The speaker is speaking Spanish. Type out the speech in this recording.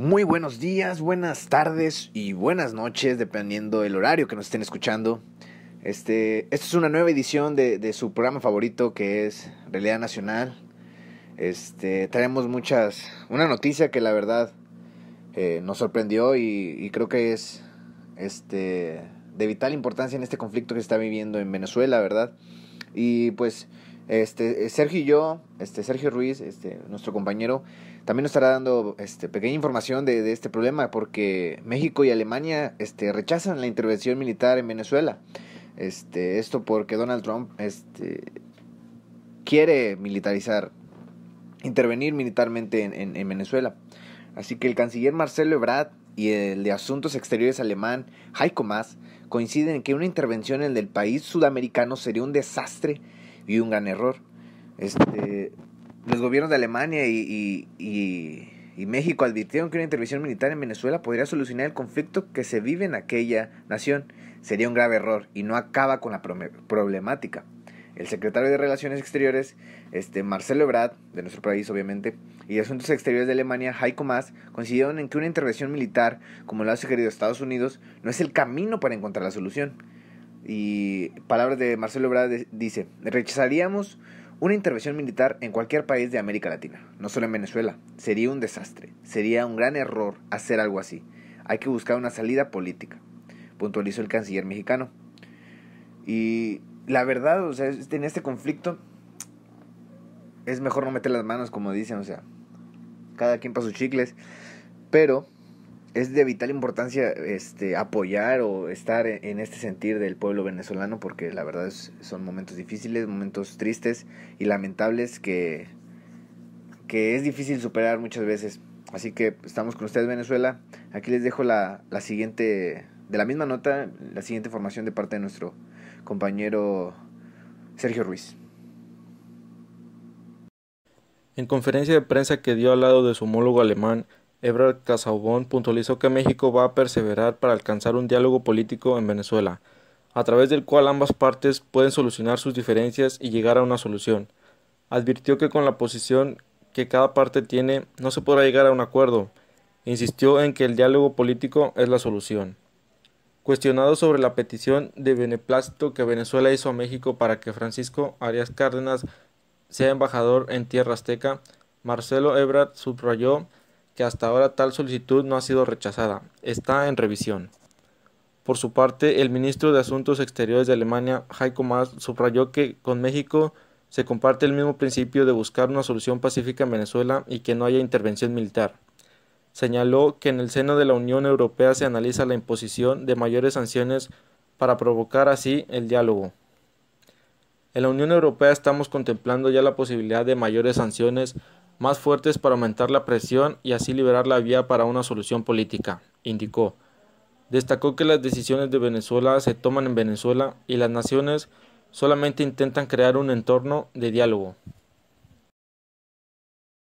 Muy buenos días, buenas tardes y buenas noches, dependiendo del horario que nos estén escuchando. Este, esta es una nueva edición de, de su programa favorito que es Realidad Nacional. Este, traemos muchas, una noticia que la verdad eh, nos sorprendió y, creo que es este, de vital importancia en este conflicto que se está viviendo en Venezuela, ¿verdad? Y pues este, eh, Sergio y yo, este, Sergio Ruiz, este, nuestro compañero, también nos estará dando este, pequeña información de, este problema porque México y Alemania este, rechazan la intervención militar en Venezuela. Este, esto porque Donald Trump este, quiere militarizar, intervenir militarmente en, Venezuela. Así que el canciller Marcelo Ebrard y el de Asuntos Exteriores alemán Heiko Maas coinciden en que una intervención en el país sudamericano sería un desastre y un gran error. Este, los gobiernos de Alemania y, México advirtieron que una intervención militar en Venezuela podría solucionar el conflicto que se vive en aquella nación. Sería un grave error y no acaba con la problemática. El secretario de Relaciones Exteriores, este, Marcelo Ebrard, de nuestro país obviamente, y de Asuntos Exteriores de Alemania, Heiko Maas, coincidieron en que una intervención militar, como lo ha sugerido Estados Unidos, no es el camino para encontrar la solución. Y palabras de Marcelo Ebrard dice, rechazaríamos una intervención militar en cualquier país de América Latina, no solo en Venezuela. Sería un desastre, sería un gran error hacer algo así. Hay que buscar una salida política, puntualizó el canciller mexicano. Y la verdad, o sea, en este conflicto es mejor no meter las manos, como dicen, o sea, cada quien para sus chicles. Pero es de vital importancia este, apoyar o estar e-, en este sentir del pueblo venezolano porque la verdad son momentos difíciles, momentos tristes y lamentables que, que es difícil superar muchas veces. Así que estamos con ustedes Venezuela. Aquí les dejo la, la siguiente, de la misma nota, la siguiente formación de parte de nuestro compañero Sergio Ruiz. En conferencia de prensa que dio al lado de su homólogo alemán, Ebrard Casaubon puntualizó que México va a perseverar para alcanzar un diálogo político en Venezuela, a través del cual ambas partes pueden solucionar sus diferencias y llegar a una solución. Advirtió que con la posición que cada parte tiene no se podrá llegar a un acuerdo. Insistió en que el diálogo político es la solución. Cuestionado sobre la petición de beneplácito que Venezuela hizo a México para que Francisco Arias Cárdenas sea embajador en tierra azteca, Marcelo Ebrard subrayó que hasta ahora tal solicitud no ha sido rechazada. Está en revisión. Por su parte, el ministro de Asuntos Exteriores de Alemania, Heiko Maas, subrayó que con México se comparte el mismo principio de buscar una solución pacífica en Venezuela y que no haya intervención militar. Señaló que en el seno de la Unión Europea se analiza la imposición de mayores sanciones para provocar así el diálogo. En la Unión Europea estamos contemplando ya la posibilidad de mayores sanciones más fuertes para aumentar la presión y así liberar la vía para una solución política, indicó. Destacó que las decisiones de Venezuela se toman en Venezuela y las naciones solamente intentan crear un entorno de diálogo.